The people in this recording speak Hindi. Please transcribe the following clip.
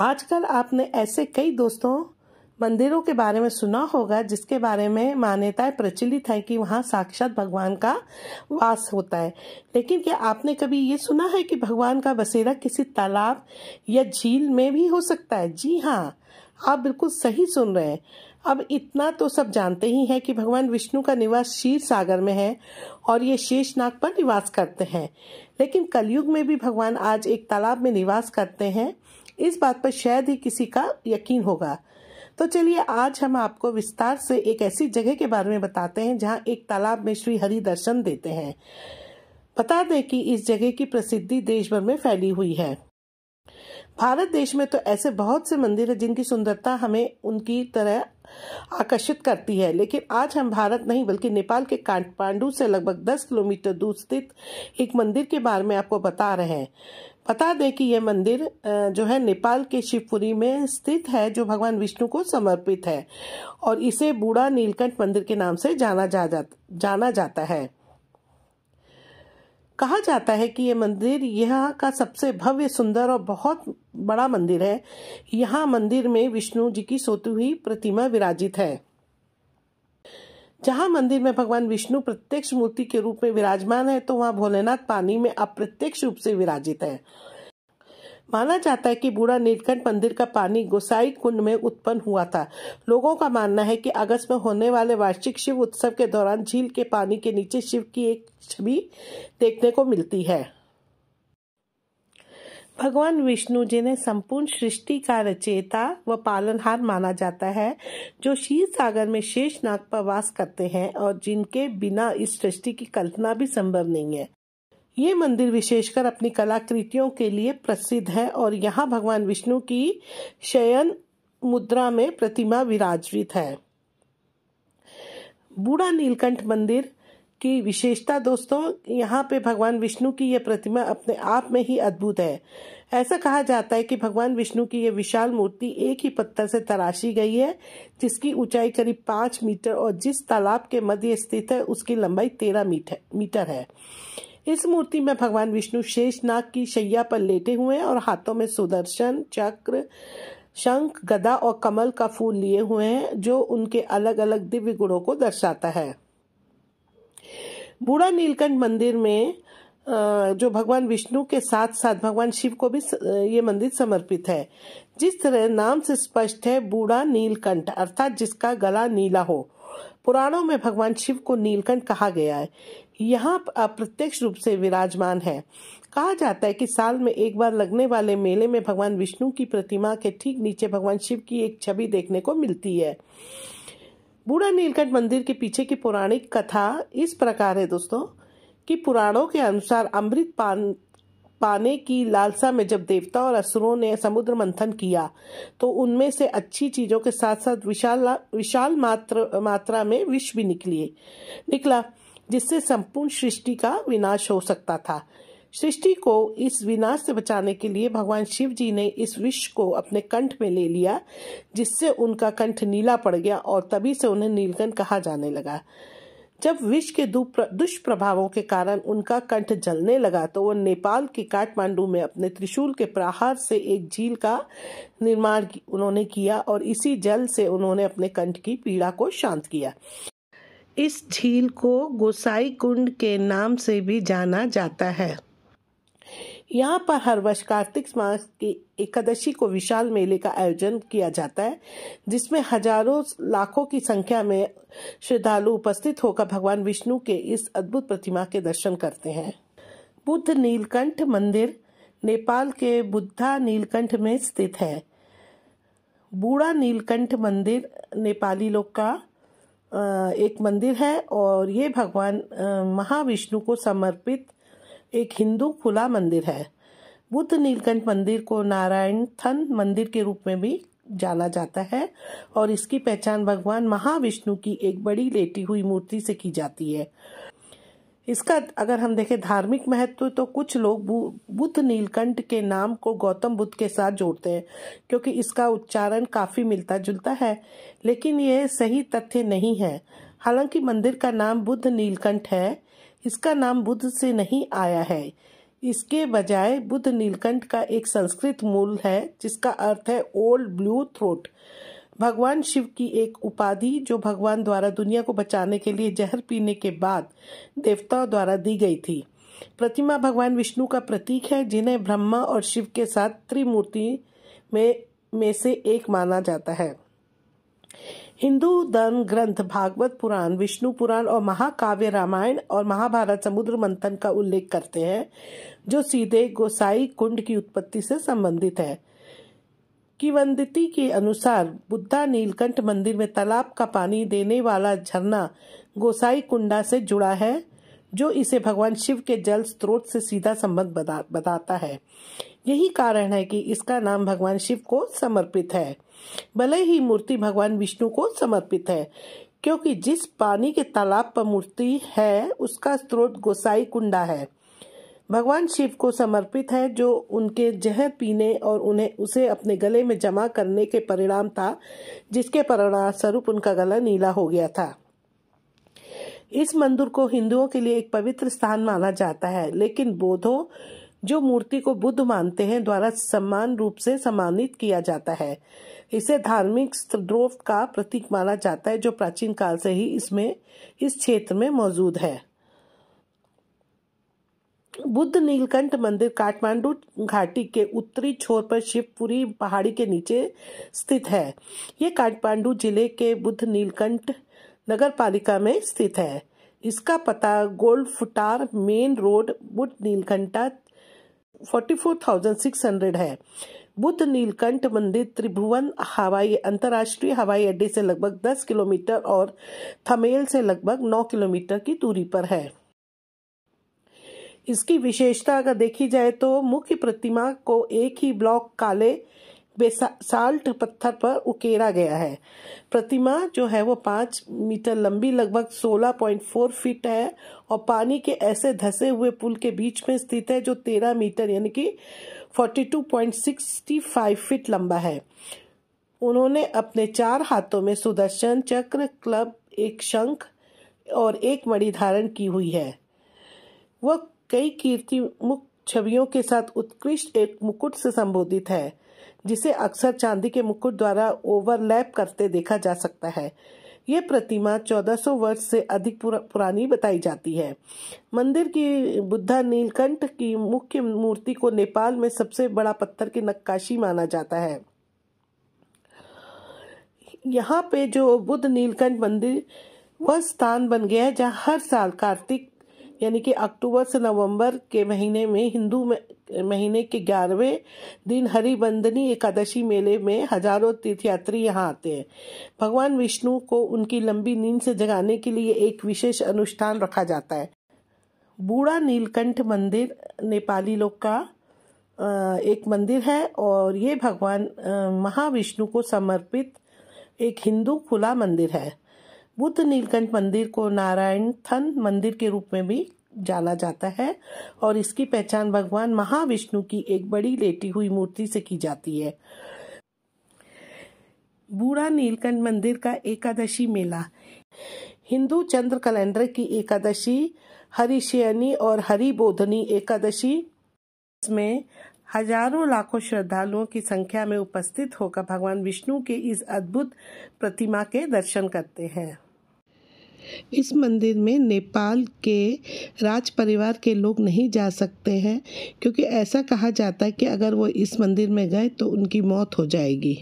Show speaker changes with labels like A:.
A: आजकल आपने ऐसे कई दोस्तों मंदिरों के बारे में सुना होगा जिसके बारे में मान्यताएं प्रचलित है कि वहाँ साक्षात भगवान का वास होता है लेकिन क्या आपने कभी ये सुना है कि भगवान का बसेरा किसी तालाब या झील में भी हो सकता है जी हाँ आप बिल्कुल सही सुन रहे हैं अब इतना तो सब जानते ही हैं कि भगवान विष्णु का निवास क्षीर सागर में है और ये शेषनाग पर निवास करते हैं लेकिन कलयुग में भी भगवान आज एक तालाब में निवास करते हैं इस बात पर शायद ही किसी का यकीन होगा तो चलिए आज हम आपको विस्तार से एक ऐसी जगह के बारे में बताते हैं जहाँ एक तालाब में श्री हरि दर्शन देते हैं बता दें कि इस जगह की प्रसिद्धि देश भर में फैली हुई है भारत देश में तो ऐसे बहुत से मंदिर हैं जिनकी सुंदरता हमें उनकी तरह आकर्षित करती है लेकिन आज हम भारत नहीं बल्कि नेपाल के काठमांडू से लगभग 10 किलोमीटर दूर स्थित एक मंदिर के बारे में आपको बता रहे हैं बता दें कि यह मंदिर जो है नेपाल के शिवपुरी में स्थित है जो भगवान विष्णु को समर्पित है और इसे बूढ़ा नीलकंठ मंदिर के नाम से जाना जा, जा जाना जाता है कहा जाता है कि ये मंदिर यहाँ का सबसे भव्य सुंदर और बहुत बड़ा मंदिर है यहाँ मंदिर में विष्णु जी की सोती हुई प्रतिमा विराजित है जहाँ मंदिर में भगवान विष्णु प्रत्यक्ष मूर्ति के रूप में विराजमान है तो वहाँ भोलेनाथ पानी में अप्रत्यक्ष रूप से विराजित है माना जाता है कि बूढ़ा नीलकंठ मंदिर का पानी गोसाई कुंड में उत्पन्न हुआ था लोगों का मानना है कि अगस्त में होने वाले वार्षिक शिव उत्सव के दौरान झील के पानी के नीचे शिव की एक छवि देखने को मिलती है भगवान विष्णु जिन्हें संपूर्ण सृष्टि का रचयिता व पालनहार माना जाता है जो शीर सागर में शेष नाग पर वास करते हैं और जिनके बिना इस सृष्टि की कल्पना भी संभव नहीं है ये मंदिर विशेषकर अपनी कलाकृतियों के लिए प्रसिद्ध है और यहाँ भगवान विष्णु की शयन मुद्रा में प्रतिमा विराजित है बूढ़ा नीलकंठ मंदिर की विशेषता दोस्तों यहाँ पे भगवान विष्णु की यह प्रतिमा अपने आप में ही अद्भुत है ऐसा कहा जाता है कि भगवान विष्णु की यह विशाल मूर्ति एक ही पत्थर से तराशी गई है जिसकी ऊंचाई करीब पांच मीटर और जिस तालाब के मध्य स्थित है उसकी लंबाई तेरह मीटर मीटर है इस मूर्ति में भगवान विष्णु शेषनाग की शैया पर लेटे हुए हैं और हाथों में सुदर्शन चक्र शंख गदा और कमल का फूल लिए हुए हैं जो उनके अलग अलग दिव्य गुणों को दर्शाता है बूढ़ा नीलकंठ मंदिर में जो भगवान विष्णु के साथ साथ भगवान शिव को भी ये मंदिर समर्पित है जिस तरह नाम से स्पष्ट है बूढ़ा नीलकंठ अर्थात जिसका गला नीला हो पुराणों में भगवान शिव को नीलकंठ कहा गया है यहाँ अप्रत्यक्ष रूप से विराजमान है कहा जाता है कि साल में एक बार लगने वाले मेले में भगवान विष्णु की प्रतिमा के ठीक नीचे भगवान शिव की एक छवि देखने को मिलती है बूढ़ा नीलकंठ मंदिर के पीछे की पौराणिक कथा इस प्रकार है दोस्तों कि पुराणों के अनुसार अमृत पान पाने की लालसा में जब देवता और असुरों ने समुद्र मंथन किया तो उनमें से अच्छी चीजों के साथ साथ विशाल विशाल मात्र मात्रा में विष भी निकली निकला जिससे संपूर्ण सृष्टि का विनाश हो सकता था सृष्टि को इस विनाश से बचाने के लिए भगवान शिव जी ने इस विश्व को अपने कंठ में ले लिया जिससे उनका कंठ नीला पड़ गया और तभी से उन्हें नीलकंठ कहा जाने लगा जब विष के दुष्प्रभावों के कारण उनका कंठ जलने लगा तो वह नेपाल के काठमांडू में अपने त्रिशूल के प्रहार से एक झील का निर्माण उन्होंने किया और इसी जल से उन्होंने अपने कंठ की पीड़ा को शांत किया इस झील को गोसाई कुंड के नाम से भी जाना जाता है यहाँ पर हर वर्ष कार्तिक मास की एकादशी को विशाल मेले का आयोजन किया जाता है जिसमें हजारों लाखों की संख्या में श्रद्धालु उपस्थित होकर भगवान विष्णु के इस अद्भुत प्रतिमा के दर्शन करते हैं बुद्ध नीलकंठ मंदिर नेपाल के बुद्धा नीलकंठ में स्थित है बूढ़ा नीलकंठ मंदिर नेपाली लोग का एक मंदिर है और ये भगवान महाविष्णु को समर्पित एक हिंदू खुला मंदिर है बुद्ध नीलकंठ मंदिर को नारायण थन मंदिर के रूप में भी जाना जाता है और इसकी पहचान भगवान महाविष्णु की एक बड़ी लेटी हुई मूर्ति से की जाती है इसका अगर हम देखें धार्मिक महत्व तो कुछ लोग बुद्ध नीलकंठ के नाम को गौतम बुद्ध के साथ जोड़ते हैं क्योंकि इसका उच्चारण काफी मिलता जुलता है लेकिन ये सही तथ्य नहीं है हालांकि मंदिर का नाम बुद्ध नीलकंठ है इसका नाम बुद्ध से नहीं आया है इसके बजाय बुद्ध नीलकंठ का एक संस्कृत मूल है जिसका अर्थ है ओल्ड ब्लू थ्रोट भगवान शिव की एक उपाधि जो भगवान द्वारा दुनिया को बचाने के लिए जहर पीने के बाद देवताओं द्वारा दी गई थी प्रतिमा भगवान विष्णु का प्रतीक है जिन्हें ब्रह्मा और शिव के साथ त्रिमूर्ति में में से एक माना जाता है हिंदू धर्म ग्रंथ भागवत पुराण विष्णु पुराण और महाकाव्य रामायण और महाभारत समुद्र मंथन का उल्लेख करते हैं जो सीधे गोसाई कुंड की उत्पत्ति से संबंधित है किवंदती के अनुसार बुद्धा नीलकंठ मंदिर में तालाब का पानी देने वाला झरना गोसाई कुंडा से जुड़ा है जो इसे भगवान शिव के जल स्रोत से सीधा संबंध बता, बताता है यही कारण है कि इसका नाम भगवान शिव को समर्पित है भले ही मूर्ति भगवान विष्णु को समर्पित है क्योंकि जिस पानी के तालाब पर मूर्ति है उसका स्रोत गोसाई कुंडा है भगवान शिव को समर्पित है जो उनके जहर पीने और उन्हें उसे अपने गले में जमा करने के परिणाम था जिसके परिणाम स्वरूप उनका गला नीला हो गया था इस मंदिर को हिंदुओं के लिए एक पवित्र स्थान माना जाता है लेकिन बोधो जो मूर्ति को बुद्ध मानते हैं द्वारा सम्मान रूप से सम्मानित किया जाता है इसे धार्मिक द्रोव का प्रतीक माना जाता है जो प्राचीन काल से ही इसमें इस क्षेत्र में मौजूद है बुद्ध नीलकंठ मंदिर काठमांडू घाटी के उत्तरी छोर पर शिवपुरी पहाड़ी के नीचे स्थित है ये काठमांडू जिले के बुद्ध नीलकंठ नगर पालिका में स्थित है इसका पता गोल्ड फुटार मेन रोड बुद्ध नीलकंठा 44,600 है बुद्ध नीलकंठ मंदिर त्रिभुवन हवाई अंतर्राष्ट्रीय हवाई अड्डे से लगभग 10 किलोमीटर और थमेल से लगभग 9 किलोमीटर की दूरी पर है इसकी विशेषता अगर देखी जाए तो मुख्य प्रतिमा को एक ही ब्लॉक काले बेसाल्ट पत्थर पर उकेरा गया है प्रतिमा जो है वो पांच मीटर लंबी लगभग सोलह पॉइंट फोर फीट है और पानी के ऐसे धसे हुए पुल के बीच में स्थित है जो तेरह मीटर यानी कि forty two point sixty five feet लंबा है उन्होंने अपने चार हाथों में सुदर्शन चक्र क्लब एक शंख और एक मणि धारण की हुई है वह कई कीर्ति मुख छवियों के साथ उत्कृष्ट एक मुकुट से संबोधित है जिसे अक्सर चांदी के मुकुट द्वारा ओवरलैप करते देखा जा सकता है ये प्रतिमा 1400 वर्ष से अधिक पुरा, पुरानी बताई जाती है मंदिर की बुद्धा नीलकंठ की मुख्य मूर्ति को नेपाल में सबसे बड़ा पत्थर की नक्काशी माना जाता है यहाँ पे जो बुद्ध नीलकंठ मंदिर वह स्थान बन गया है जहाँ हर साल कार्तिक यानी कि अक्टूबर से नवंबर के महीने में हिंदू महीने के ग्यारहवें दिन हरिबंदनी एकादशी मेले में हजारों तीर्थयात्री यहाँ आते हैं भगवान विष्णु को उनकी लंबी नींद से जगाने के लिए एक विशेष अनुष्ठान रखा जाता है बूढ़ा नीलकंठ मंदिर नेपाली लोग का एक मंदिर है और ये भगवान महाविष्णु को समर्पित एक हिंदू खुला मंदिर है बुद्ध नीलकंठ मंदिर को नारायण थन मंदिर के रूप में भी जाना जाता है और इसकी पहचान भगवान महाविष्णु की एक बड़ी लेटी हुई मूर्ति से की जाती है बूढ़ा नीलकंठ मंदिर का एकादशी मेला हिंदू चंद्र कैलेंडर की एकादशी हरिशयनी और हरिबोधनी एकादशी में हजारों लाखों श्रद्धालुओं की संख्या में उपस्थित होकर भगवान विष्णु के इस अद्भुत प्रतिमा के दर्शन करते हैं इस मंदिर में नेपाल के राज परिवार के लोग नहीं जा सकते हैं क्योंकि ऐसा कहा जाता है कि अगर वो इस मंदिर में गए तो उनकी मौत हो जाएगी